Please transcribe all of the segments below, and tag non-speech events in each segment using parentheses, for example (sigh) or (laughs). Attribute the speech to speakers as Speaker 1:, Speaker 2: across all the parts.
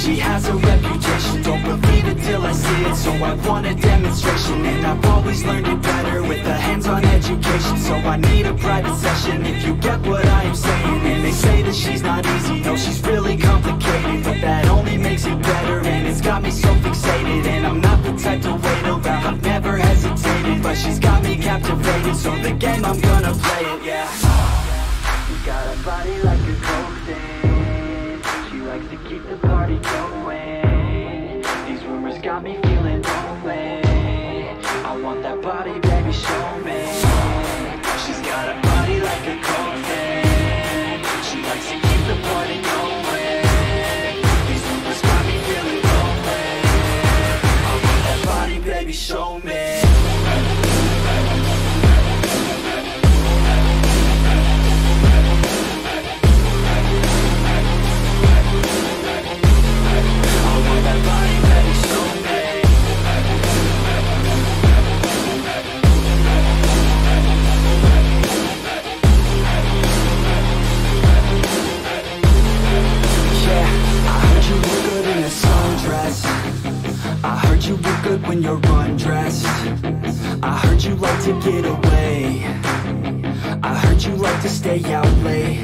Speaker 1: She has a reputation Don't believe it till I see it So I want a demonstration And I've always learned it better With a hands-on education So I need a private session If you get what I am saying And they say that she's not easy No, she's really complicated But that only makes it better And it's got me so fixated And I'm not the type to wait around I've never hesitated But she's got me captivated So the game, I'm gonna play it, yeah She got a body like a coke She likes to keep the don't
Speaker 2: you look good when you're undressed I heard you like to get away I heard you like to stay out late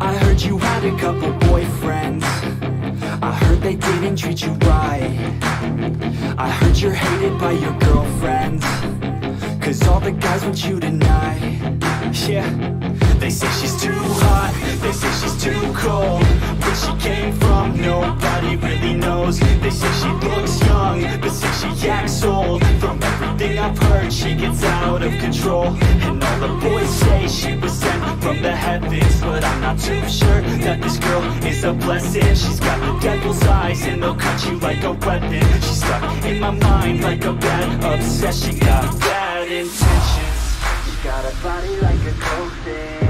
Speaker 2: I heard you had a couple boyfriends I heard they didn't treat you right I heard you're hated by your girlfriends Cause all the guys want you tonight yeah They say she's too hot, they say she's too cold Where she came from, nobody really knows They say she looks young, but say she acts old From everything I've heard, she gets out of control And all the boys say she was sent from the heavens But I'm not too sure that this girl is a blessing She's got the devil's eyes and they'll cut you like a weapon She's stuck in my mind like a bad obsession Got bad intentions Got a body like a ghost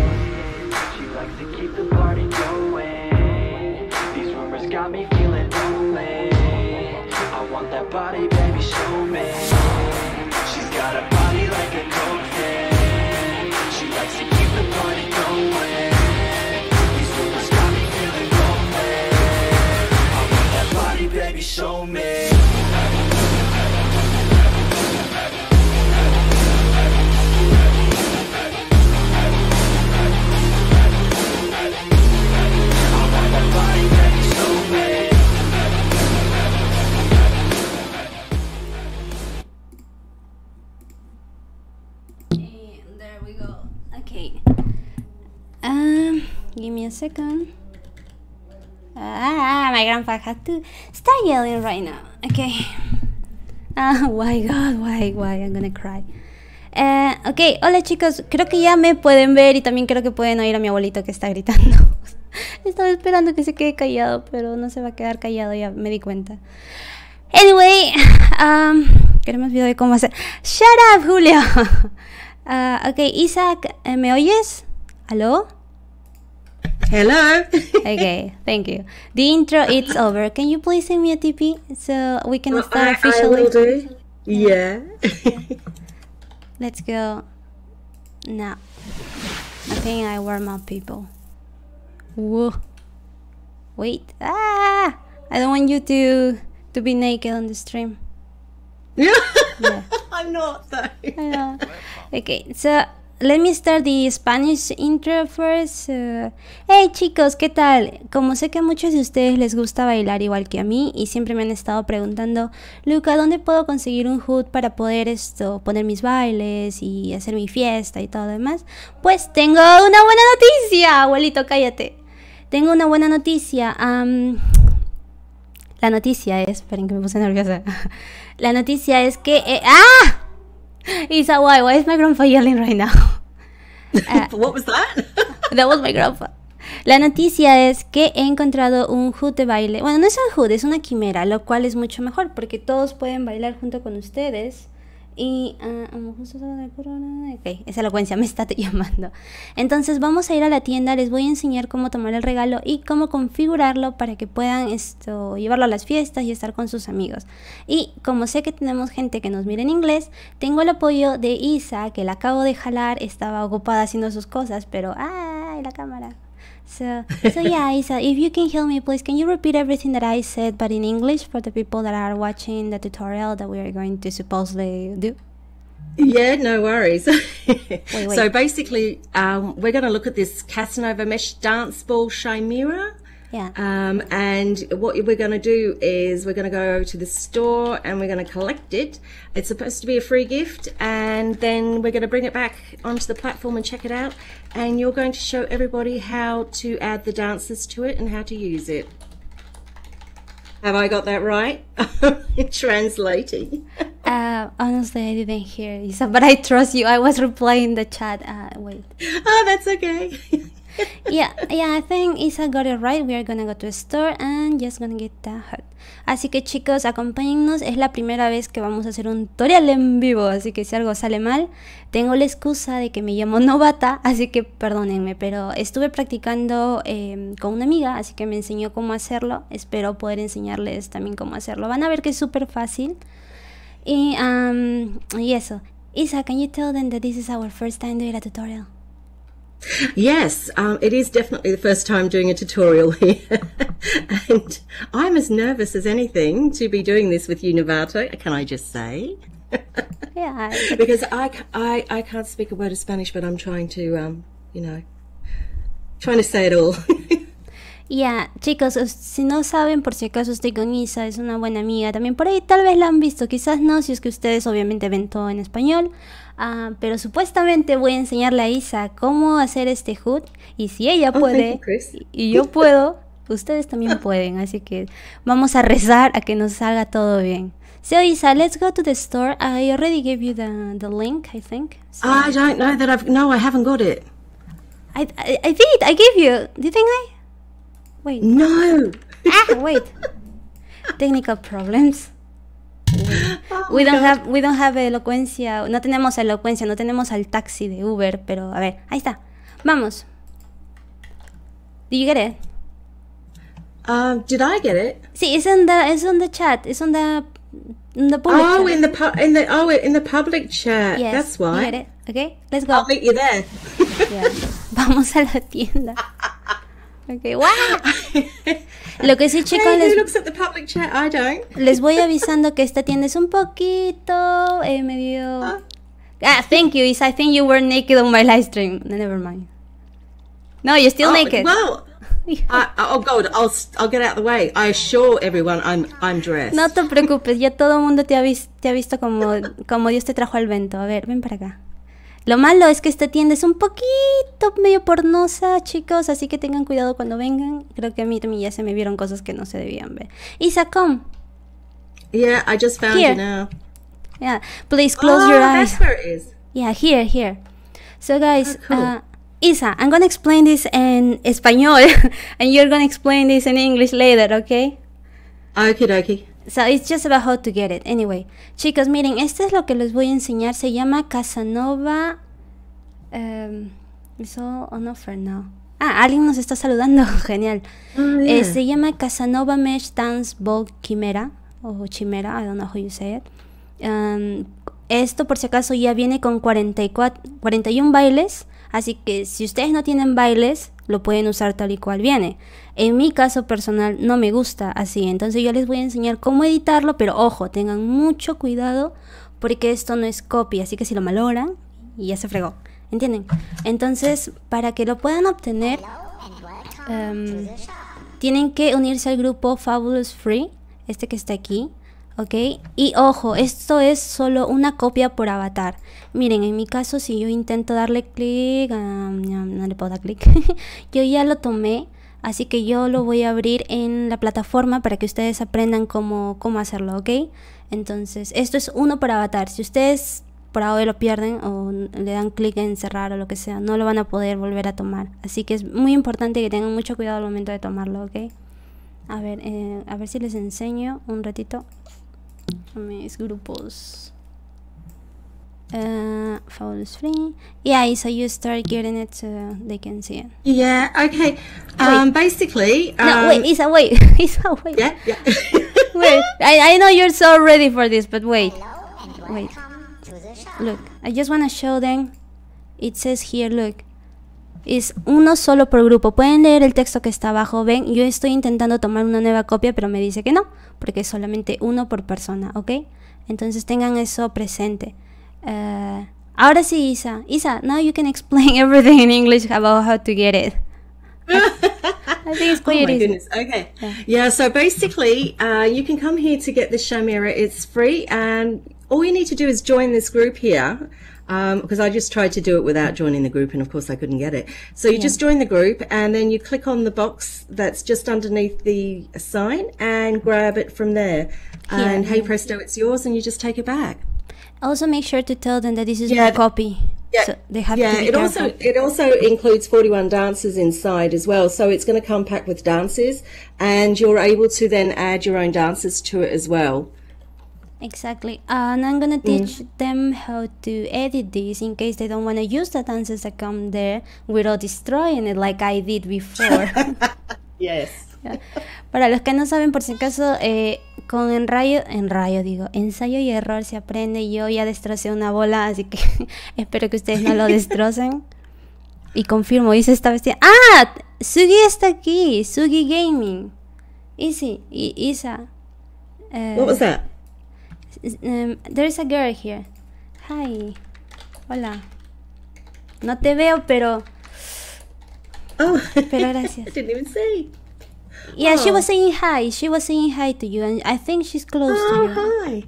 Speaker 2: Ah, mi grandpa had to start yelling right now. Okay. Ah, why God, why, why, I'm gonna cry. Eh, ok, hola chicos, creo que ya me pueden ver y también creo que pueden oír a mi abuelito que está gritando. (laughs) Estaba esperando que se quede callado, pero no se va a quedar callado, ya me di cuenta. Anyway, um, queremos video de cómo hacer. ¡Shut up, Julio! (laughs) Ah, ok, Isaac, eh, ¿me oyes? ¿Aló? Hello. (laughs) okay, thank you. The intro it's over. Can you please send me a TP so we can well, uh, start I, officially? I will do. Yeah. Let's go. Now, I think I warm up people. Whoa. Wait. Ah! I don't want you to to be naked on the stream. (laughs)
Speaker 1: yeah. I'm not though. I know.
Speaker 2: Okay, so Let me start the Spanish intro first. Uh, hey chicos, ¿qué tal? Como sé que a muchos de ustedes les gusta bailar igual que a mí y siempre me han estado preguntando, Luca, ¿dónde puedo conseguir un hood para poder esto, poner mis bailes y hacer mi fiesta y todo demás? Pues tengo una buena noticia, abuelito, cállate. Tengo una buena noticia. la noticia es, esperen que me puse nerviosa. (laughs) la noticia es que... Eh, ¡Ah! Isa, why? Why is my grandpa yelling right now? (laughs) Ah. (laughs) What was that? (laughs) that was my grandpa. La noticia es que he encontrado un hood de baile. Bueno, no es un hood, es una quimera, lo cual es mucho mejor porque todos pueden bailar junto con ustedes y ah, de esa elocuencia me está (laughs) llamando. Entonces vamos a ir a la tienda, les voy a enseñar cómo tomar el regalo y cómo configurarlo para que puedan esto llevarlo a las fiestas y estar con sus amigos. Y como sé que tenemos gente que nos mira en inglés, tengo el apoyo de Isa, que la acabo de jalar, estaba ocupada haciendo sus cosas, pero ¡ay, la cámara! So, so yeah, (laughs) Isa, if you can help me, please, can you repeat everything that I said, but in English for the people that are watching the tutorial that we are going to supposedly do?
Speaker 1: Yeah, no worries. wait, (laughs) wait. So basically, um, we're going to look at this Casanova mesh dance ball chimera. Yeah. Um, and what we're going to do is we're going to go over to the store and we're going to collect it. It's supposed to be a free gift, and then we're going to bring it back onto the platform and check it out and you're going to show everybody how to add the dancers to it and how to use it. Have I got that right? (laughs) Translating.
Speaker 2: uh, honestly, I didn't hear you, but I trust you. I was replying the chat. Uh, wait. Oh, that's okay. (laughs) (laughs) yeah, yeah, I think Isa got it right. We are gonna go to a store and just gonna get that hat. Así que chicos, acompáñennos. Es la primera vez que vamos a hacer un tutorial en vivo, así que si algo sale mal, tengo la excusa de que me llamo (laughs) novata, así que perdónenme, pero estuve practicando em, con una amiga, así que me enseñó cómo hacerlo. Espero poder enseñarles también cómo hacerlo. Van a ver que es súper fácil. Y, y eso. Isa, can you tell them that this is our first time doing a tutorial?
Speaker 1: Yes, um, it is definitely the first time doing a tutorial (laughs) here. and I'm as nervous as anything to be doing this with you, Novato, can I just say? yeah. (laughs) because I, I, I can't speak a word of Spanish, but I'm trying to, um, you know, trying to say it all. (laughs)
Speaker 2: Ya, chicos, si no saben, por si acaso estoy con Isa, es una buena amiga también. Por ahí tal vez la han visto, quizás no, si es que ustedes obviamente ven todo en español. Ah, pero supuestamente voy a enseñarle a Isa cómo hacer este hood Y si ella ah, puede, y yo puedo, ustedes también pueden. Así que vamos a rezar a que nos salga todo bien. So Isa, let's go to the store. I already gave you the, link, I think. I don't know
Speaker 1: that I've... No, I haven't got it.
Speaker 2: I, I, I did, I gave you. think I? No! Ah, wait. Technical problems. Oh we don't have we don't have elocuencia, no tenemos elocuencia, no tenemos al taxi de Uber, pero a ver, ahí está. Vamos. Did you get it? Um, did I get it? See, it's in the it's on the chat. It's on the in the public. Oh, chat. in the in the oh in the public chat. Yes, that's why. get it? Okay, let's go. I'll meet you there. (laughs) Vamos a la tienda. Okay, wow. Lo que sí, chicos, les, les, voy avisando que esta tienda es un poquito eh, medio. Ah. ah, thank you. Is I think you were naked on my live stream. No, never mind. No, you're still oh, naked. Well,
Speaker 1: (laughs) I, oh God, I'll, I'll get out the way. I assure everyone I'm, I'm dressed. No te
Speaker 2: preocupes, ya todo el mundo te ha, te ha visto como, como Dios te trajo al vento. A ver, ven para acá. Lo malo es que esta tienda es un poquito medio pornosa, chicos, así que tengan cuidado cuando vengan. Creo que a mí también ya se me vieron cosas que no se debían ver. Isa, come. Yeah, I just found you now. Yeah, please close oh, your eyes. Yeah, here, here. So guys, oh, uh, Isa, I'm gonna explain this in español (laughs) and you're gonna explain this in English later, okay? Okay, okay. So it's just about how to get it. Anyway, chicos, miren, esto es lo que les voy a enseñar. Se llama Casanova. Um, all on offer? Ah, alguien nos está saludando. (laughs) Genial. Oh, eh, se llama Casanova Mesh Dance Ball Chimera. O Chimera, I don't know how you say it. Em, esto, por si acaso, ya viene con 41 bailes. Así que si ustedes no tienen bailes, lo pueden usar tal y cual viene. En mi caso personal no me gusta así, entonces yo les voy a enseñar cómo editarlo, pero ojo, tengan mucho cuidado porque esto no es copia, así que si lo malogran, ya se fregó, ¿entienden? Entonces, para que lo puedan obtener, em, tienen que unirse al grupo Fabulous Free, este que está aquí, ¿ok? Y ojo, esto es solo una copia por avatar. Miren, en mi caso, si yo intento darle clic, ah, no, le puedo dar clic, (laughs) yo ya lo tomé. Así que yo lo voy a abrir en la plataforma para que ustedes aprendan cómo, cómo hacerlo, ¿ok? Entonces, esto es uno por avatar. Si ustedes por ahora lo pierden o le dan clic en cerrar o lo que sea, no lo van a poder volver a tomar. Así que es muy importante que tengan mucho cuidado al momento de tomarlo, ¿ok? A ver, eh, a ver si les enseño un ratito. mis grupos. Uh, foul is free. Yeah, so you start getting it so they can see it. Yeah, okay. Um, basically. Um, no, wait, Isa, wait. (laughs) Isa, wait. Yeah, yeah. (laughs) (laughs) wait, I, I know you're so ready for this, but wait. Hello, wait. Look, I just want to show them. It says here, look. es uno solo por grupo. Pueden leer el texto que está abajo, ven, yo estoy intentando tomar una nueva copia, pero me dice que no, porque es solamente uno por persona, ¿ok? Entonces tengan eso presente. Eh, ahora sí, Isa. Isa, now you can explain (laughs) everything in English about how to get it. (laughs) I think it's Oh my goodness. Okay. Yeah.
Speaker 1: yeah so basically, uh, you can come here to get the Shamira. It's free, and all you need to do is join this group here. because um, I just tried to do it without joining the group, and of course I couldn't get it. So you yeah. just join the group, and then you click on the box that's just underneath the sign and grab it from there. Yeah. And hey presto, it's yours, and you just take it back.
Speaker 2: Also, make sure to tell them that this is yeah, a copy. Yeah, so they have yeah. it careful. also it also
Speaker 1: includes forty one dances inside as well, so it's going to come packed with dances, and you're able to then add your own dances to it as well.
Speaker 2: Exactly. And I'm going to mm. teach them how to edit this in case they don't want to use the dances that come there without destroying it like I did before.
Speaker 1: (laughs) yes.
Speaker 2: Para los que no saben, por si acaso, eh, con enrayo, enrayo digo, ensayo y error se aprende. Yo ya destrocé una bola, así que (laughs) espero que ustedes no lo (laughs) destrocen. y confirmo, Isa esta bestia. ¡Ah! Sugi está aquí, Sugi Gaming. Easy, y Isa. ¿Qué What was Um, there is a girl here. Hi. Hola. No te veo, pero. Oh. Pero (laughs) gracias. I didn't even say. Yeah, oh. she was oh. saying hi. She was saying hi to you, and I think she's close oh, to you. Oh, hi.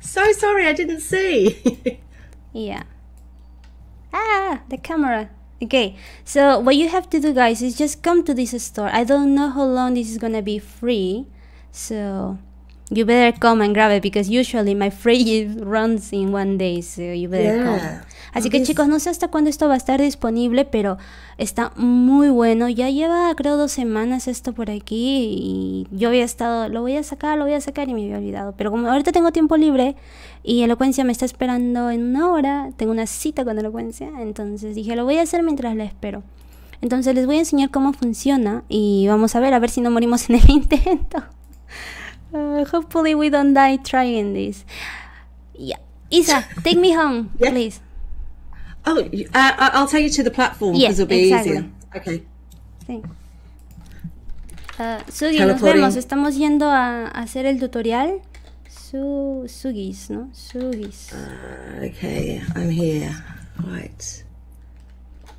Speaker 1: So sorry, I didn't
Speaker 2: see. (laughs) yeah. Ah, the camera. Okay, so what you have to do, guys, is just come to this store. I don't know how long this is gonna be free, so you better come and grab it because usually my fridge runs in one day, you better come. Así que chicos, no sé hasta cuándo esto va a estar disponible, pero está muy bueno. Ya lleva creo dos semanas esto por aquí y yo había estado, lo voy a sacar, lo voy a sacar y me había olvidado. Pero como ahorita tengo tiempo libre y Elocuencia me está esperando en una hora, tengo una cita con Elocuencia, entonces dije, lo voy a hacer mientras la espero. Entonces les voy a enseñar cómo funciona y vamos a ver, a ver si no morimos en el (laughs) intento. Uh, hopefully we don't die trying this. Yeah, Isa, (laughs) take me home, yeah. please. Oh, uh, I'll take you to the platform because yeah, it'll be exactly. easier. Okay. Thanks. Uh, Sugi, nos vemos. Estamos yendo a, a hacer el tutorial. Su, Sugis, ¿no? Sugis. Uh, okay,
Speaker 1: I'm here. Right.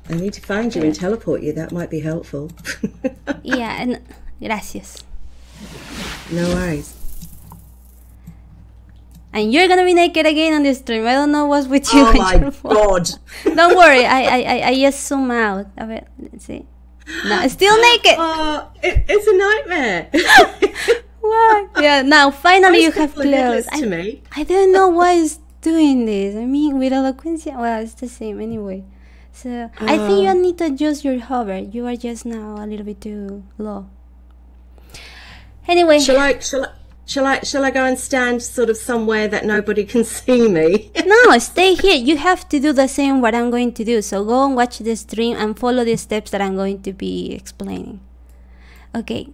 Speaker 1: I need to find you yeah. and teleport you. That might be helpful.
Speaker 2: (laughs) yeah, and gracias.
Speaker 1: No worries.
Speaker 2: And you're gonna be naked again on the stream. I don't know what's with you. Oh my god! (laughs) don't worry. I I I just zoom out a bit. Let's see. No, still (gasps) naked. Oh, it, it's a nightmare. (laughs) why? Yeah. Now finally you have clothes. I, I don't know why it's doing this. I mean, with eloquencia, well, it's the same anyway. So uh, I think you uh. need to adjust your hover. You are just now a little bit too low. Anyway, shall I shall I shall I shall I go and stand sort of somewhere that nobody can (laughs) see me? no, stay here. You have to do the same what I'm going to do. So go and watch the stream and follow the steps that I'm going to be explaining. Okay.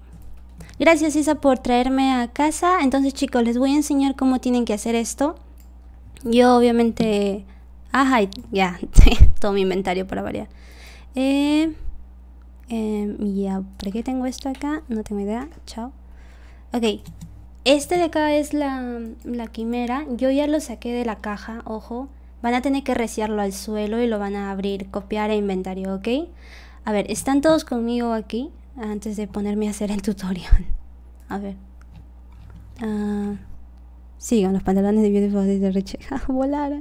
Speaker 2: Gracias Isa por traerme a casa. Entonces chicos, les voy a enseñar cómo tienen que hacer esto. Yo obviamente... Ajá, ya, (laughs) todo mi inventario para variar. Eh, eh, ya, ¿por qué tengo esto acá? No tengo idea. Chao. Ok, este de acá es la, quimera. Yo ya lo saqué de la caja, ojo. Van a tener que reciarlo al suelo y lo van a abrir, copiar e inventario, ¿ok? A ver, ¿están todos conmigo aquí? Antes de ponerme a hacer el (laughs) tutorial. A ver. Uh, sigan los pantalones de Beautiful de Richie. (laughs) ¡Volar!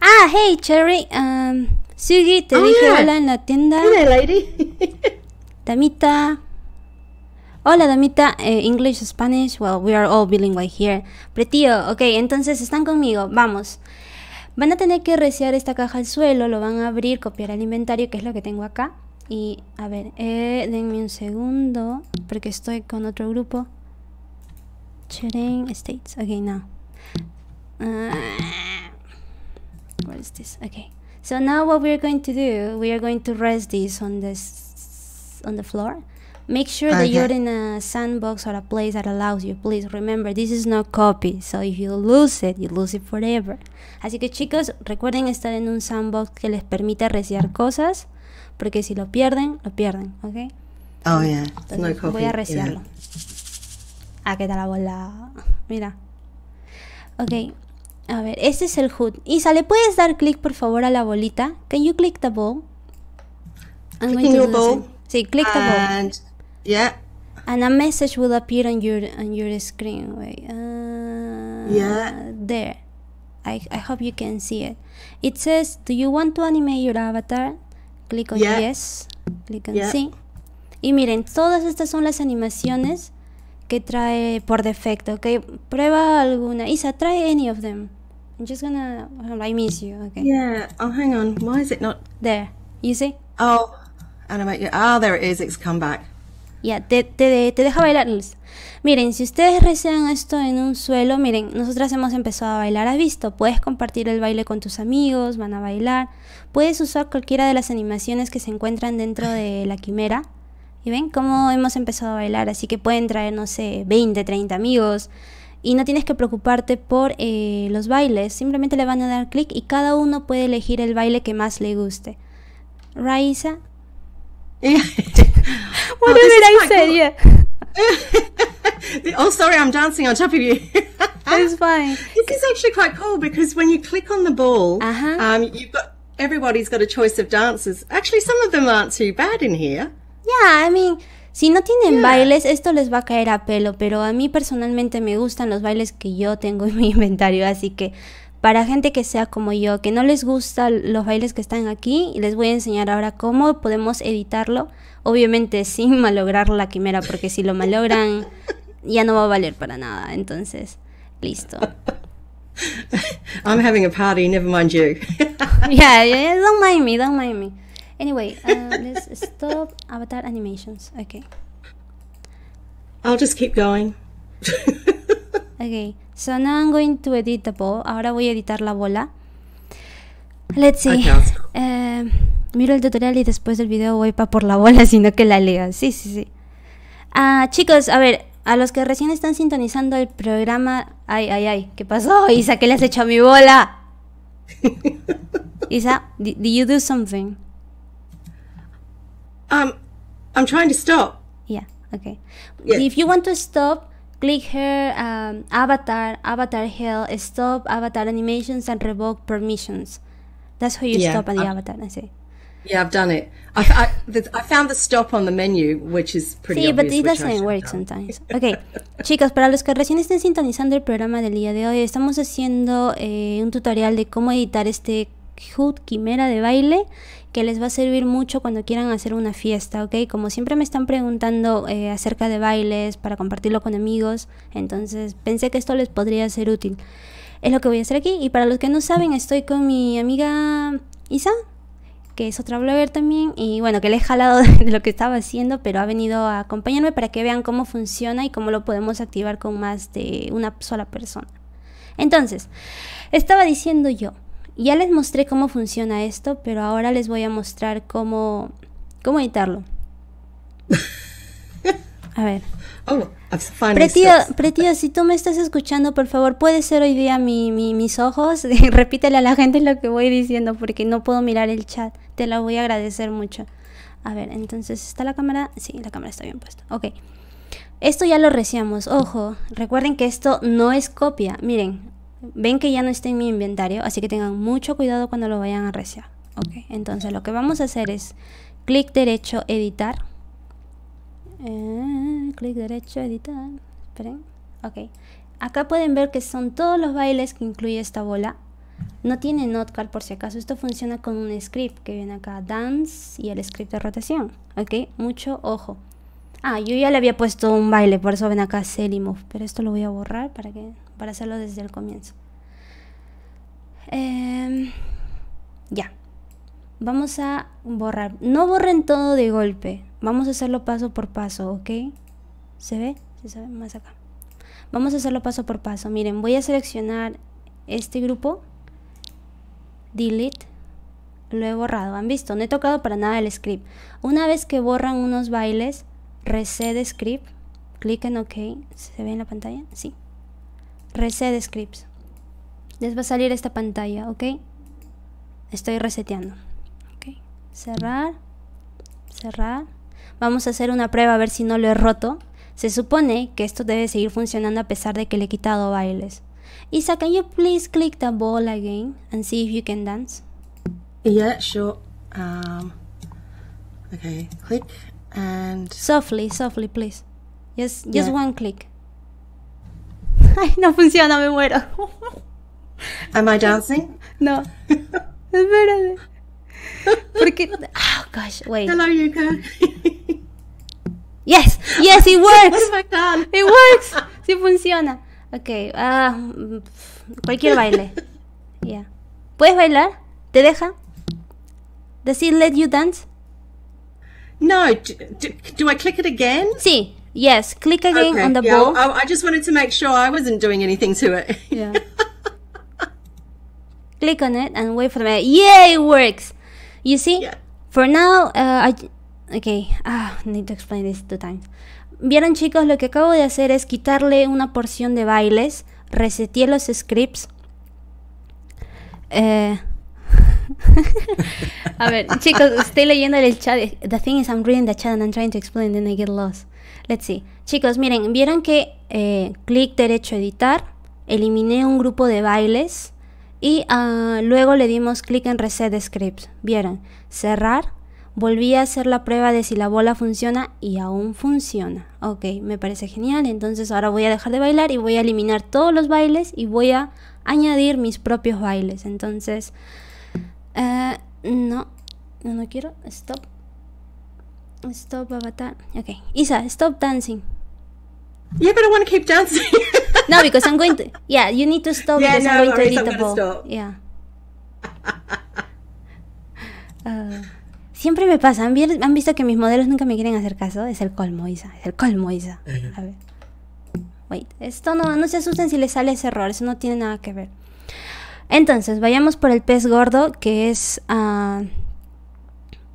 Speaker 2: ¡Ah, hey, Cherry! Um, Sugi, te ah, dije hola en la tienda. Hola, Tamita. Hola Damita, eh, English, Spanish, well, we are all bilingual here. Pretío, ok, entonces están conmigo, vamos. Van a tener que resear esta caja al suelo, lo van a abrir, copiar el inventario, que es lo que tengo acá. Y, a ver, eh, denme un segundo, porque estoy con otro grupo. Cheren States, ok, now. Uh, ah, what is this? Okay. So now what vamos going to do, we are going to rest this on this on the floor. Make sure that you're in a sandbox or a place that allows you. Please remember, this is not copy. So if you lose it, you lose it forever. Así que chicos, recuerden estar en un sandbox que les permita resear cosas, porque si lo pierden, lo pierden, ¿ok? Oh, yeah. no es copy. Voy a researlo Ah, ¿qué tal la bola? Mira. Ok. A ver, este es el hood. Isa, ¿le puedes dar click por favor a la bolita? Can you click the ball? I'm going ball. Sí, click the ball. Yeah. And a message will appear on your on your screen. Wait. Uh, yeah. There. I, I hope you can see it. It says, "Do you want to animate your avatar?" Click on yeah. yes. Click on yeah. sí. Y miren, todas estas son las animaciones que trae por defecto. Okay, prueba alguna. Isa, try any of them. I'm just gonna. I miss you. Okay.
Speaker 1: Yeah. Oh, hang on. Why is it not there? You see? Oh, animate. Yeah. Ah, oh, there it is. It's come back.
Speaker 2: Ya, te, deja bailarles. Miren, si ustedes reciben esto en un suelo, miren, nosotras hemos empezado a bailar, ¿has visto? Puedes compartir el baile con tus amigos, van a bailar. Puedes usar cualquiera de las animaciones que se encuentran dentro de la quimera. ¿Y ven cómo hemos empezado a bailar? Así que pueden traer, no sé, 20, 30 amigos. Y no tienes que preocuparte por eh, los bailes, simplemente le van a dar clic y cada uno puede elegir el baile que más le guste. Raiza, what oh, did I say? Cool.
Speaker 1: Yeah. (laughs) oh, sorry, I'm dancing on top of you. That's (laughs) fine. This is actually quite cool because when you click on the ball, uh-huh. um, you've got everybody's got a choice of dances. Actually, some of them aren't too bad in here.
Speaker 2: Yeah, I mean, si no tienen yeah. bailes, esto les va a caer a pelo. Pero a mí personalmente me gustan los bailes que yo tengo en mi inventario, así que para gente que sea como yo, que no les gustan los bailes que están aquí, les voy a enseñar ahora cómo podemos editarlo, obviamente (laughs) sin malograr la quimera, porque si lo malogran (laughs) ya no va a valer para nada, entonces, listo.
Speaker 1: I'm having a party, never mind you.
Speaker 2: yeah, (laughs) yeah, don't mind me, don't mind me. Anyway, uh, let's stop avatar animations. Okay. I'll just keep going. okay. So now I'm going to edit the ball. Ahora voy a editar la bola. Let's see. Eh, miro el tutorial y después del video voy pa por la bola, (laughs) sino que la leo. Sí, sí, sí. Ah, chicos, a ver, a los que recién están sintonizando el programa. Ay, ay, ay, ¿qué pasó? (laughs) Isa, ¿qué le has hecho a mi bola? (laughs) Isa, did you do something?
Speaker 1: Um, I'm trying to stop. Yeah,
Speaker 2: okay. If you want to stop, Click here, um, avatar, avatar hell, stop avatar animations and revoke permissions. That's how you stop at the avatar. I see.
Speaker 1: Yeah, I've done it. I, I, found the stop on the menu, which is pretty Sí, obvious, but it doesn't work done. sometimes.
Speaker 2: Okay, (laughs) chicos, para los que recién estén sintonizando el programa del día de hoy, estamos haciendo eh, un tutorial de cómo editar este Hood Quimera de baile que les va a servir mucho cuando quieran hacer una fiesta, ¿ok? Como siempre me están preguntando eh, acerca de bailes para compartirlo con amigos, entonces pensé que esto les podría ser útil. Es lo que voy a hacer aquí y para los que no saben estoy con mi amiga Isa, que es otra blogger también, y bueno, que le he jalado (laughs) de lo que estaba haciendo, pero ha venido a acompañarme para que vean cómo funciona y cómo lo podemos activar con más de una sola persona. Entonces, estaba diciendo yo, ya les mostré cómo funciona esto, pero ahora les voy a mostrar cómo, cómo editarlo. A ver. (laughs) Oh, si tú me estás escuchando, por favor, puede ser hoy día mis ojos. (laughs) Repítele a la gente lo que voy diciendo porque no puedo mirar el chat. Te lo voy a agradecer mucho. A ver, entonces, ¿está la cámara? Sí, la cámara está bien puesta. Ok. Esto ya lo reciamos. Ojo, recuerden que esto no es copia. Miren, ven que ya no está en mi inventario, así que tengan mucho cuidado cuando lo vayan a resear. Ok, entonces lo que vamos a hacer es clic derecho, editar. Eh, clic derecho, editar. Esperen. Ok. Acá pueden ver que son todos los bailes que incluye esta bola. No tiene notcard por si acaso. Esto funciona con un script que viene acá, dance y el script de rotación. Ok, mucho ojo. Ah, yo ya le había puesto un baile, por eso ven acá Selimov. Pero esto lo voy a borrar para que para hacerlo desde el comienzo. Em, ya. Vamos a borrar. No borren todo de golpe. Vamos a hacerlo paso por paso, ¿ok? ¿Se ve? ¿Se ve Más acá. Vamos a hacerlo paso por paso. Miren, voy a seleccionar este grupo. Delete. Lo he borrado. ¿Han visto? No he tocado para nada el script. Una vez que borran unos bailes, reset script. Clic en OK. ¿Se ve en la pantalla? Sí. Reset scripts. Les va a salir esta pantalla, ¿ok? Estoy reseteando. Cerrar. Cerrar. Vamos a hacer una prueba a ver si no lo he roto. Se supone que esto debe seguir funcionando a pesar de que le he quitado bailes. Isa, can you please click the ball again and see if you can dance?
Speaker 1: Yeah, sure. Um,
Speaker 2: okay, click and... Softly, softly, please. Just, just one click. (laughs) ay, no funciona, me muero.
Speaker 1: (laughs) Am I dancing?
Speaker 2: No. (laughs) Espérate. Porque. Oh gosh, wait. Hello, Yuka. yes, yes, it works. What have I done? It works. Sí funciona. Ok, ah, mm, cualquier baile. Yeah. ¿Puedes bailar? ¿Te deja? ¿Does it let you dance? No. do I click it again? Sí. Yes, click again on the yeah, ball. I,
Speaker 1: just wanted to make sure I wasn't doing anything to it.
Speaker 2: (laughs) yeah. click on it and wait for the minute. Yay, it works! You see? For now, uh, I... Okay, ah, need to explain this two times. Vieron chicos, lo que acabo de hacer es quitarle una porción de bailes, reseteé los scripts. Eh... (laughs) a ver, chicos, estoy leyendo el chat. The thing is, I'm reading the chat and I'm trying to explain, then I get lost. Let's see. Chicos, miren, vieron que eh, clic derecho editar, eliminé un grupo de bailes y ah, luego le dimos clic en reset scripts. Vieron, cerrar, volví a hacer la prueba de si la bola funciona y aún funciona. Ok, me parece genial. Entonces ahora voy a dejar de bailar y voy a eliminar todos los bailes y voy a añadir mis propios bailes. Entonces, eh, no, no quiero, stop. Stop Avatar. Okay. Isa, stop dancing. Yeah, but I want to keep dancing. (laughs) no, because I'm going to. Yeah, you need to stop yeah, because I'm going to edit the Yeah. Uh, siempre me pasa. ¿Han, visto que mis modelos nunca me quieren hacer caso? Es el colmo, Isa. Es el colmo, Isa. A ver. Wait. Esto no, no se asusten si les sale ese error. Eso no tiene nada que ver. Entonces, vayamos por el pez gordo, que es. Uh,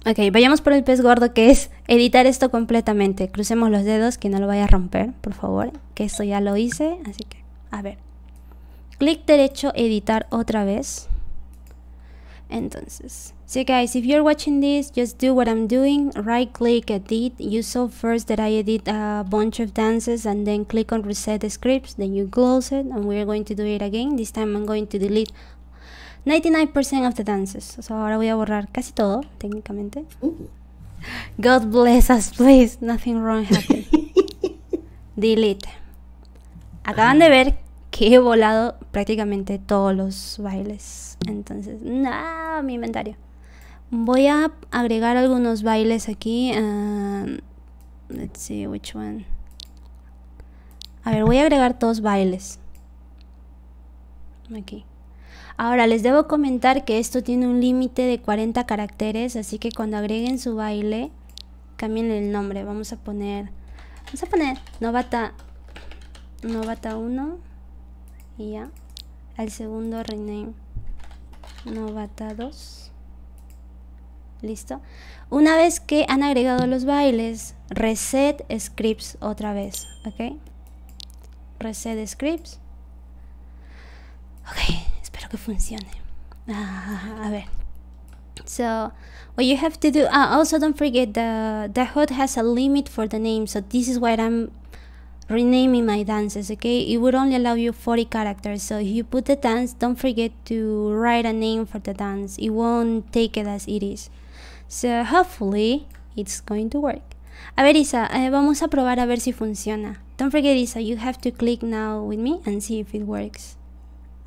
Speaker 2: Ok, vayamos por el pez gordo que es editar esto completamente. Crucemos los dedos, que no lo vaya a romper, por favor. Que eso ya lo hice, así que, a ver. Clic derecho, editar otra vez. Entonces, so guys, if you're watching this, just do what I'm doing. Right click edit. You saw first that I edit a bunch of dances and then click on reset scripts. Then you close it and we're going to do it again. This time I'm going to delete 99% of the dances. ahora voy a borrar casi todo, técnicamente. Uh. God bless us, please. Nothing wrong happened. (laughs) Delete. Acaban de ver que he volado prácticamente todos los bailes. Entonces, nada, mi inventario. Voy a agregar algunos bailes aquí. Um, let's see which one. A ver, voy a agregar dos bailes. Aquí. Ahora les debo comentar que esto tiene un límite de 40 caracteres, así que cuando agreguen su baile, cambien el nombre. Vamos a poner, vamos a poner novata, novata 1 y ya. Al segundo rename, novata 2. ¿Listo? Una vez que han agregado los bailes, reset scripts otra vez, ¿ok? Reset scripts. Ok, que funcione. Ah, a ver. So, what you have to do. Ah, also, don't forget the the hood has a limit for the name. So this is why I'm renaming my dances. Okay, it would only allow you 40 characters. So if you put the dance, don't forget to write a name for the dance. It won't take it as it is. So hopefully it's going to work. A ver Isa, eh, vamos a probar a ver si funciona. Don't forget Isa, you have to click now with me and see if it works.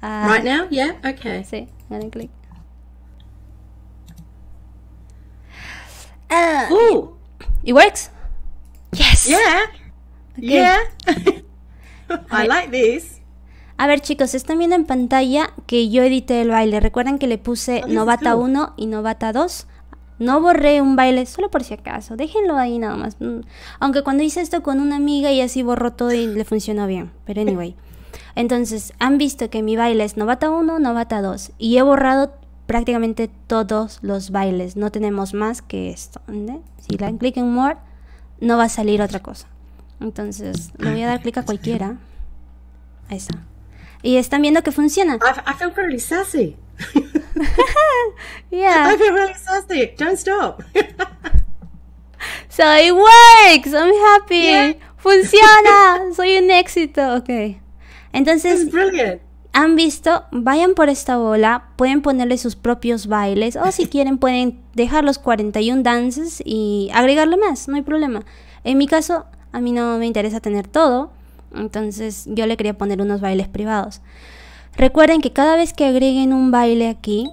Speaker 2: Uh, right now? Yeah? Okay. Sí, dale clic. It uh, works? Yes. Yeah. Yeah. (laughs) I like this. A ver chicos, están viendo en pantalla que yo edité el baile. Recuerden que le puse oh, Novata 1 y Novata 2. No borré un baile solo por si acaso. Déjenlo ahí nada más. Mm. Aunque cuando hice esto con una amiga y así borró todo y le funcionó bien. Pero anyway. Entonces han visto que mi baile es novata 1, novata 2 y he borrado prácticamente todos los bailes. No tenemos más que esto. Si le (laughs) clic en More, no va a salir otra cosa. Entonces le voy a dar clic a (laughs) cualquiera. Ahí está. Y están viendo que funciona. I, I feel really sassy. (laughs) yeah. I feel really sassy. Don't stop. so it works. I'm happy. Funciona. Soy un éxito. Okay. Entonces, han visto, vayan por esta bola, pueden ponerle sus propios bailes o si (laughs) quieren pueden dejar los 41 dances y agregarle más, no hay problema. En mi caso, a mí no me interesa tener todo, entonces yo le quería poner unos bailes privados. Recuerden que cada vez que agreguen un baile aquí,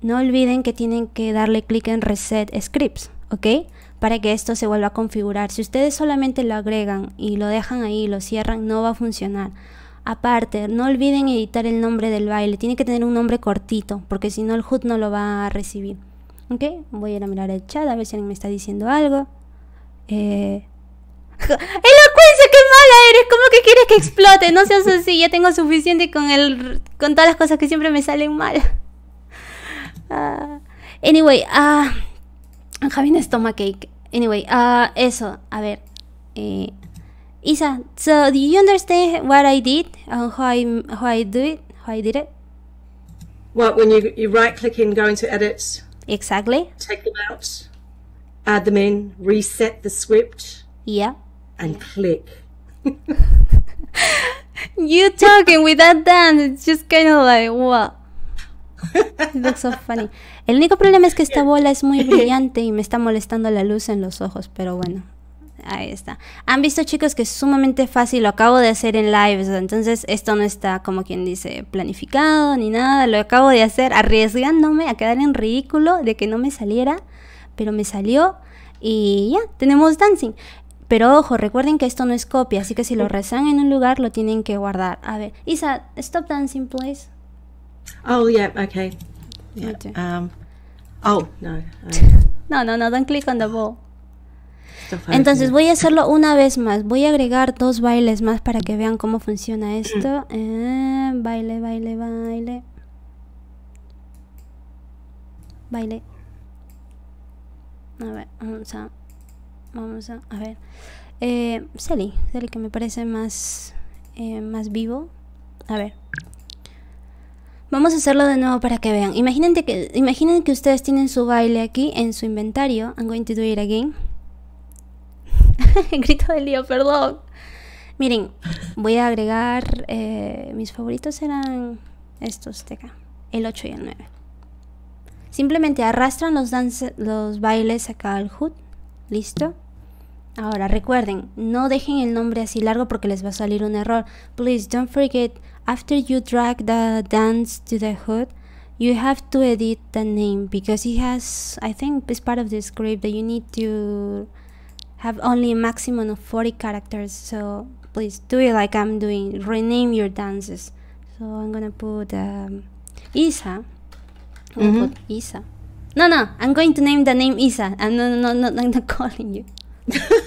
Speaker 2: no olviden que tienen que darle clic en Reset Scripts, ¿ok? Para que esto se vuelva a configurar. Si ustedes solamente lo agregan y lo dejan ahí y lo cierran, no va a funcionar. Aparte, no olviden editar el nombre del baile. Tiene que tener un nombre cortito, porque si no el HUD no lo va a recibir. ¿Ok? Voy a ir a mirar el chat a ver si alguien me está diciendo algo. Eh... (laughs) ¡Elocuencia! ¡Qué mala eres! ¿Cómo que quieres que explote? No seas así, ya tengo suficiente con, el, con todas las cosas que siempre me salen mal. (laughs) Ah, anyway, ah... Uh, Javier Stomach Cake. Anyway, ah, eso, a ver. Eh, Isa, so do you understand what I did and how I, how I do it? How I did it?
Speaker 1: Well, when you, you right click in, go into edits. Exactly. Take them out, add them in, reset the script. Yeah. And click. (laughs)
Speaker 2: you talking with that dance, it's just kind of like, what? (laughs) It looks so funny. El único problema es que esta bola es muy (laughs) brillante y me está molestando la luz en los ojos, pero bueno, Ahí está. Han visto chicos que es sumamente fácil, lo acabo de hacer en live entonces esto no está como quien dice planificado ni nada, lo acabo de hacer arriesgándome a quedar en ridículo de que no me saliera, pero me salió y ya, tenemos dancing. Pero ojo, recuerden que esto no es copia, así que si lo rezan en un lugar lo tienen que guardar. A ver, Isa, stop dancing please.
Speaker 1: Oh, yeah, okay. Um, oh, no. (laughs)
Speaker 2: no, no, no, don't click on the ball. Entonces voy a hacerlo una vez más. Voy a agregar dos bailes más para que vean cómo funciona esto. Mm. Eh, baile, baile, baile. Baile. A ver, vamos a... Vamos a... A ver. Eh, Sally, Sally que me parece más... Eh, más vivo. A ver. Vamos a hacerlo de nuevo para que vean. Imaginen que, imaginen que ustedes tienen su baile aquí en su inventario. I'm going to do it again. (laughs) Grito del lío, perdón. Miren, voy a agregar. Eh, mis favoritos eran estos de acá: el 8 y el 9. Simplemente arrastran los, dance, los bailes acá al hood. Listo. Ahora recuerden, no dejen el nombre así largo porque les va a salir un error. Please don't forget, after you drag the dance to the hood, you have to edit the name because it has, I think, it's part of the script that you need to have only a maximum of 40 characters so please do it like I'm doing rename your dances so I'm gonna put um, Isa I'm mm -hmm. put Isa no no I'm going to name the name Isa I'm no no no, no I'm not calling you (laughs)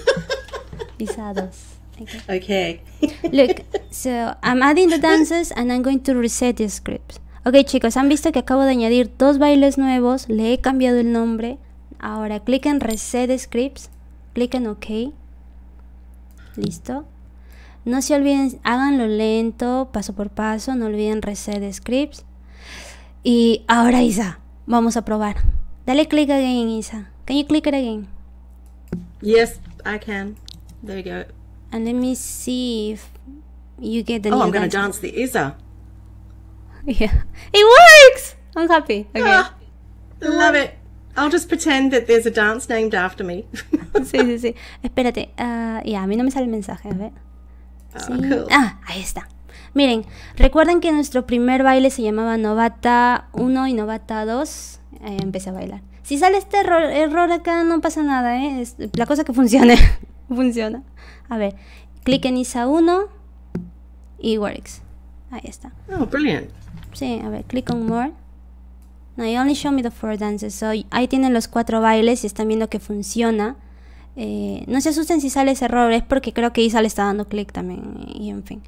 Speaker 2: Isados okay, okay. (laughs) look so I'm adding the dances and I'm going to reset the script ok chicos han visto que acabo de añadir dos bailes nuevos le he cambiado el nombre ahora clic en reset scripts clic en OK. Listo. No se olviden, háganlo lento, paso por paso, no olviden reset scripts. Y ahora Isa, vamos a probar. Dale click again, Isa. Can you click it again? Yes, I can. There you go. And let me see if you get the Oh, I'm gonna dance the Isa. (laughs) Yeah. It works! I'm happy. Ah, okay. love it. I'll just pretend that there's a dance named after me. (laughs) sí, sí, sí. Espérate. Ah, ya, a mí no me sale el mensaje, a ver. Ah, ah, ahí está. Miren, recuerden que nuestro primer baile se llamaba Novata 1 y Novata 2. empecé a bailar. Si sale este error, error acá, no pasa nada, ¿eh? Es la cosa que funcione. (laughs) Funciona. A ver, clic en ISA 1 y works. Ahí está. Oh, brilliant. Sí, a ver, clic en more. No, you only show me the four dances. ahí tienen los cuatro bailes y están viendo que funciona. Eh, no se asusten si sale ese error, es porque creo que Isa le está dando clic también y en fin.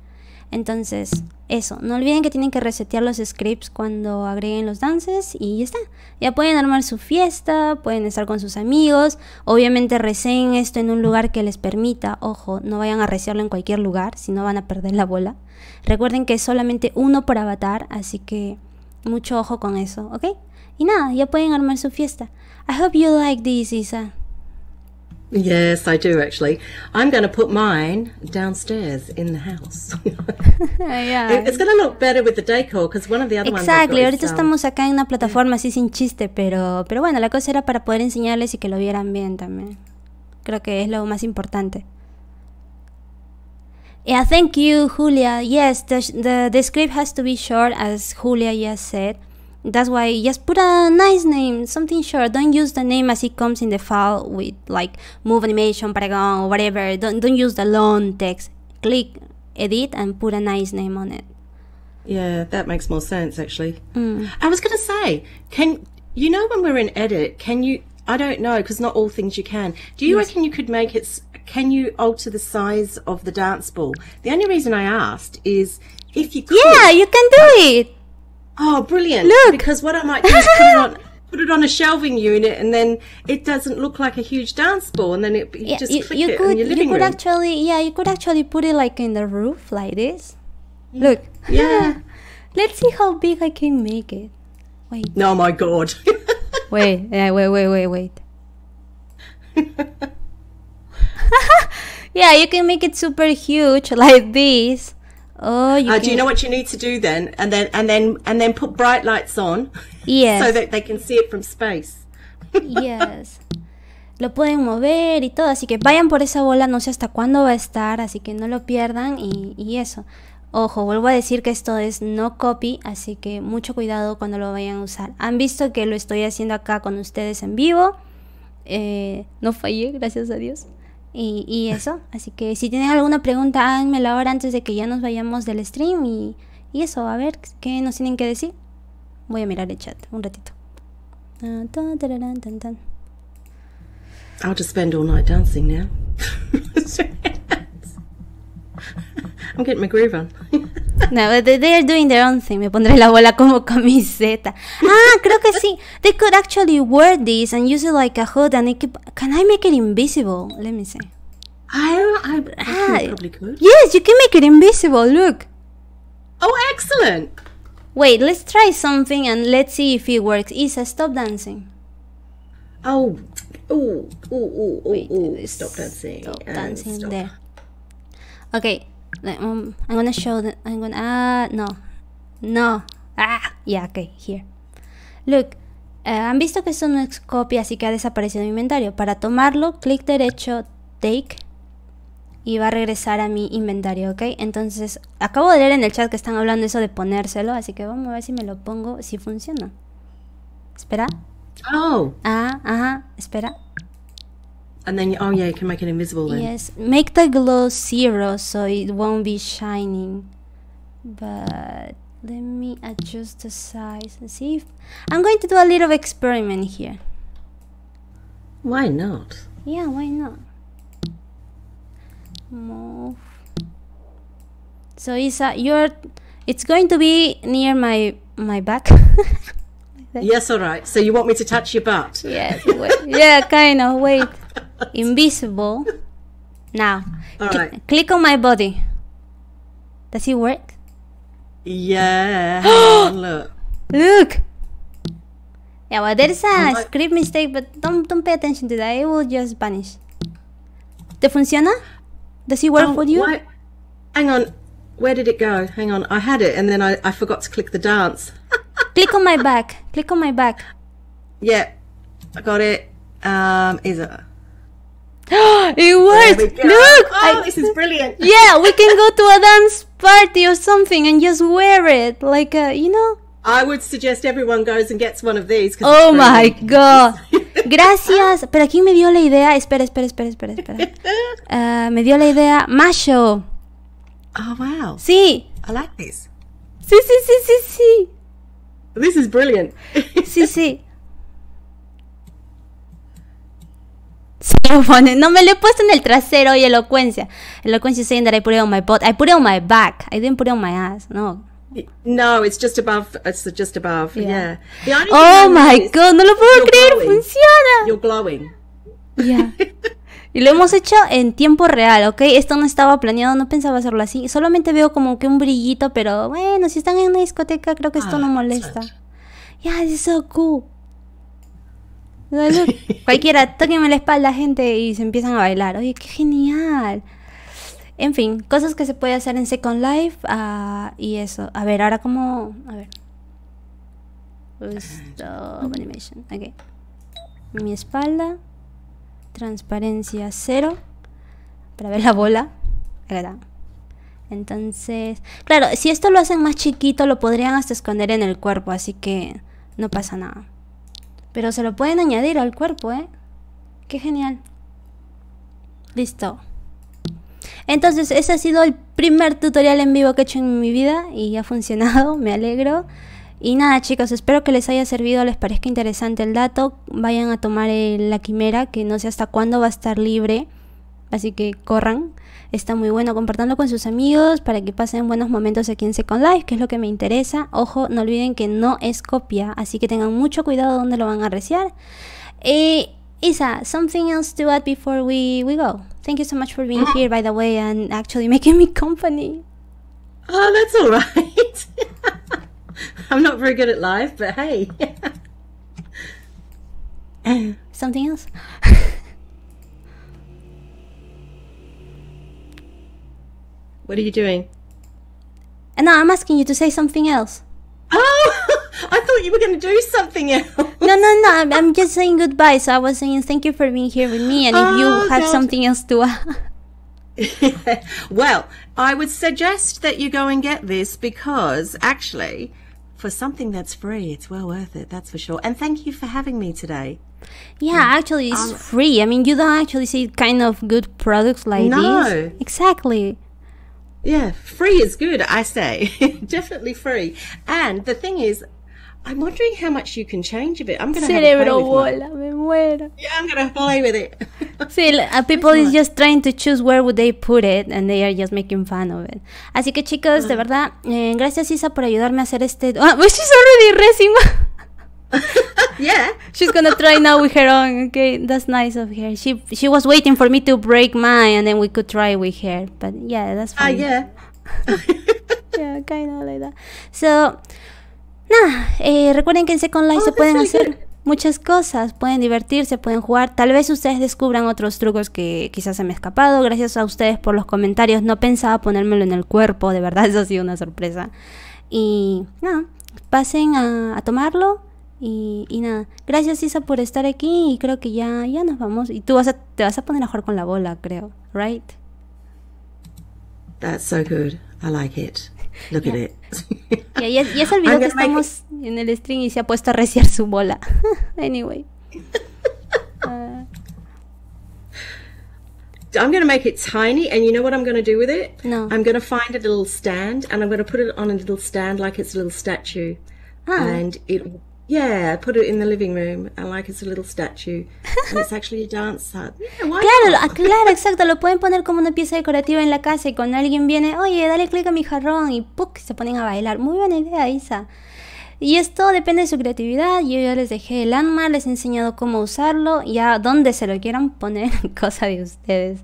Speaker 2: Entonces, eso. No olviden que tienen que resetear los scripts cuando agreguen los dances y ya está. Ya pueden armar su fiesta, pueden estar con sus amigos. Obviamente reseen esto en un lugar que les permita. Ojo, no vayan a researlo en cualquier lugar, si no van a perder la bola. Recuerden que es solamente uno por avatar, así que mucho ojo con eso, ¿ok? Y nada, ya pueden armar su fiesta. I hope you like this, Isa.
Speaker 1: Yes, I do actually. I'm going to put mine downstairs in the house. (laughs)
Speaker 2: yeah. It's
Speaker 1: going to look better with the decor because one of the other exactly. ones. Exactly. Ahorita um, estamos
Speaker 2: acá en una plataforma así sin chiste, pero pero bueno, la cosa era para poder enseñarles y que lo vieran bien también. Creo que es lo más importante. Yeah, thank you, Julia. Yes, the, the, the script has to be short, as Julia just said. That's why just put a nice name, something short. Don't use the name as it comes in the file with like move animation, Paragon, or whatever. Don't, don't use the long text. Click edit and put a nice name on it.
Speaker 1: Yeah, that makes more sense actually. Mm. I was going to say, can you know when we're in edit, can you I don't know because not all things you can. Do you yes. reckon you could make it? Can you alter the size of the dance ball? The only reason I asked is if you could. Yeah, you can do it.
Speaker 2: Oh, brilliant! Look, because
Speaker 1: what I might do is put it on. Put it on a shelving unit, and then it doesn't look like a huge dance ball, and then it you yeah, just you, you it could, in your living You could room.
Speaker 2: actually, yeah, you could actually put it like in the roof, like this. Mm. Look. Yeah. (laughs) Let's see how big I can make it. Wait. No, oh my God. (laughs) Wait, wait, wait, wait, wait. (laughs) yeah, you can make it super huge like this. Oh, you uh, do you know what
Speaker 1: you need to do then? And then and then and then put bright lights on. Yes. so that they can see it from space. (laughs) yes.
Speaker 2: Lo pueden mover y todo, así que vayan por esa bola, no sé hasta cuándo va a estar, así que no lo pierdan y, y eso. Ojo, vuelvo a decir que esto es no copy, así que mucho cuidado cuando lo vayan a usar. Han visto que lo estoy haciendo acá con ustedes en vivo. Eh, no fallé, gracias a Dios. Y, (laughs) eso, así que si tienen alguna pregunta, háganmela ahora antes de que ya nos vayamos del stream. Y, y eso, a ver qué nos tienen que decir. Voy a mirar el chat un ratito. I'll
Speaker 1: spend all night dancing now. (laughs) I'm getting my groove on.
Speaker 2: no, they, are doing their own thing. Me pondré la bola como camiseta. Ah, creo que sí. They could actually wear this and use it like a hood and it could, Can I make it invisible? Let me see. I, I, I ah, probably could. Yes, you can make it invisible. Look. Oh, excellent. Wait, let's try something and let's see if it works. Isa, stop dancing. Oh,
Speaker 1: oh, oh, oh, oh, oh. Stop dancing. Stop dancing stop. there.
Speaker 2: Okay, Um, I'm gonna show that ah no no ah yeah okay here look eh, han visto que esto no es copia así que ha desaparecido mi inventario para tomarlo clic derecho take y va a regresar a mi inventario, ¿ok? Entonces, acabo de leer en el chat que están hablando eso de ponérselo, así que vamos a ver si me lo pongo, si funciona. Espera. Oh. Ah, ajá, espera.
Speaker 1: And then, oh yeah, you can make it invisible then. Yes,
Speaker 2: make the glow zero so it won't be shining. But let me adjust the size and see if... I'm going to do a little experiment here.
Speaker 1: Why not?
Speaker 2: Yeah, why not? Move. So it's you're, it's going to be near my my back.
Speaker 1: (laughs) yes, all right. So you want me to touch your butt? Yes.
Speaker 2: yeah, kind of. Wait. (laughs) (laughs) invisible. Now, cl click on my body. Does it work?
Speaker 1: Yeah. (gasps) look.
Speaker 2: Look. Yeah, well, there is a oh script mistake, but don't don't pay attention to that. It will just vanish. ¿Te funciona? Does it work oh, for you? Why?
Speaker 1: Hang on. Where did it go? Hang on. I had it, and then I, I forgot to click the dance.
Speaker 2: (laughs) click on my back. Click on my back. Yeah, I got it. Um, is it? (gasps) it worked! Look! Oh, I, this is brilliant! (laughs) yeah, we can go to a dance party or something and just wear it, like uh, you know.
Speaker 1: I would suggest
Speaker 2: everyone goes and
Speaker 1: gets one of these. Oh my
Speaker 2: (laughs) god! (laughs) Gracias. Pero aquí me dio la idea. Espera, espera, espera, espera, espera. Uh, me dio la idea Macho. Oh wow! Sí.
Speaker 1: I like this.
Speaker 2: Sí, sí, sí, sí, sí. This is brilliant. sí, sí. no me lo he puesto en el trasero y elocuencia. Elocuencia saying I put it on my butt. I put it on my back. I didn't put it on my ass. No.
Speaker 1: No, it's just above. It's just above. Yeah.
Speaker 2: oh my god, no
Speaker 1: lo puedo creer. Funciona. You're glowing. Yeah.
Speaker 2: (laughs) Y lo hemos hecho en tiempo real, ¿ok? Esto no estaba planeado, no pensaba hacerlo así. Solamente veo como que un brillito, pero bueno, si están en una discoteca, creo que esto ah, no molesta. Yeah, it's so cool. (laughs) Cualquiera, toquenme la espalda, gente, y se empiezan a bailar. Oye, qué genial. En fin, cosas que se puede hacer en Second Life ah, y eso. A ver, ahora como... A ver. Mi espalda. Transparencia cero. Para ver la bola. verdad Entonces, claro, si esto lo hacen más chiquito, lo podrían hasta esconder en el cuerpo, así que no pasa nada. Pero se lo pueden añadir al cuerpo, ¿eh? Qué genial. Listo. Entonces, ese ha sido el primer tutorial en vivo que he hecho en mi vida y ha funcionado, (laughs) me alegro. Y nada chicos, espero que les haya servido, les parezca interesante el dato. Vayan a tomar la quimera, que no sé hasta cuándo va a estar libre. Así que corran, está muy bueno compartanlo con sus amigos para que pasen buenos momentos aquí en Second Life, que es lo que me interesa. Ojo, no olviden que no es copia, así que tengan mucho cuidado donde lo van a reciar. Eh, Isa, something else to add before we, we go. Thank you so much for being ah. here, by the way, and actually making me company. Oh, that's all right. (laughs) I'm not very good at live, but hey. (laughs) something else? (laughs) What are you doing? And now I'm asking you to say something else. (laughs) Oh, I thought you were going to do something else. No, no, no. I'm, I'm, just saying goodbye. So I was saying thank you for being here with me. And if oh, you have God. something else to. add. (laughs) (laughs) Well,
Speaker 1: I would suggest that you go and get this because actually, for something that's free, it's well worth it. That's for sure. And thank you for having me today.
Speaker 2: Yeah, mm. actually, it's um, free. I mean, you don't actually see kind of good products like no. this. Exactly. Yeah, free is
Speaker 1: good, I say. (laughs) Definitely free. And the thing is,
Speaker 2: I'm wondering how much you can change a bit. I'm gonna Cerebro bola,
Speaker 1: me muero. Yeah, I'm gonna play with it.
Speaker 2: See, (laughs) uh, people is just trying to choose where would they put it and they are just making fun of it. Así que chicos, uh -huh. de ah. verdad, eh, gracias Isa por ayudarme a hacer este. Oh, she's already resing. (laughs) yeah. She's gonna try now with her own. Okay, that's nice of her. She she was waiting for me to break mine, and then we could try with her. But yeah, that's ah, fine. Ah, yeah. (laughs) yeah, kind of like that. So, nada, eh, recuerden que en Second Life oh, se pueden hacer muchas cosas, pueden divertirse, pueden jugar. Tal vez ustedes descubran otros trucos que quizás se me ha escapado. Gracias a ustedes por los comentarios. No pensaba ponérmelo en el cuerpo, de verdad, (laughs) eso ha sido una sorpresa. Y nada, pasen a, a tomarlo y, y, nada, gracias Isa por estar aquí y creo que ya, ya nos vamos. Y tú vas a, te vas a poner a jugar con la bola, creo, right?
Speaker 1: That's so good. I like it. Look at it.
Speaker 2: yeah, y, es, (laughs) y, es, el video que estamos en el stream y se ha puesto a reciar su bola. (laughs) anyway. (laughs) Uh,
Speaker 1: I'm going to make it tiny, and you know what I'm going to do with it? No. I'm going to find a little stand, and I'm going to put it on a little stand like it's a little statue, ah. and it Yeah, put it in the living room and like it's a little statue and it's actually a dance set.
Speaker 2: (laughs) claro, ah, claro, exacto, lo pueden poner como una pieza decorativa en la casa y cuando alguien viene, oye, dale clic a mi jarrón y ¡puc! se ponen a bailar. Muy buena idea, Isa. Y esto depende de su creatividad. Yo ya les dejé el alma, les he enseñado cómo usarlo y a dónde se lo quieran poner, (laughs) cosa de ustedes.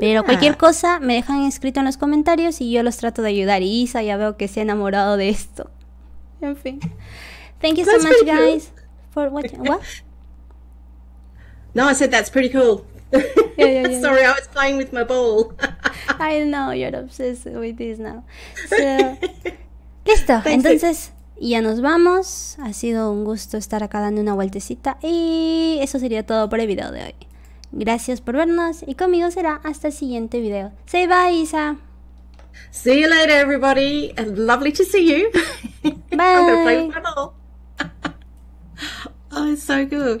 Speaker 2: Pero cualquier cosa me dejan escrito en los comentarios y yo los trato de ayudar. Isa ya veo que se ha enamorado de esto. En fin. Thank you so much, guys, for watching. What? (laughs) No, I said
Speaker 1: that's pretty cool.
Speaker 2: Yeah, yeah, yeah, (laughs) Sorry, I was playing with my ball. (laughs) I know, you're obsessed with this now. So, listo, entonces ya nos vamos. Ha sido un gusto estar acá dando una vueltecita. Y eso sería todo por el video de hoy. Gracias por vernos y conmigo será hasta el siguiente video. Say bye, Isa. See you later, everybody. And lovely to see you. Bye.
Speaker 1: oh, it's so good.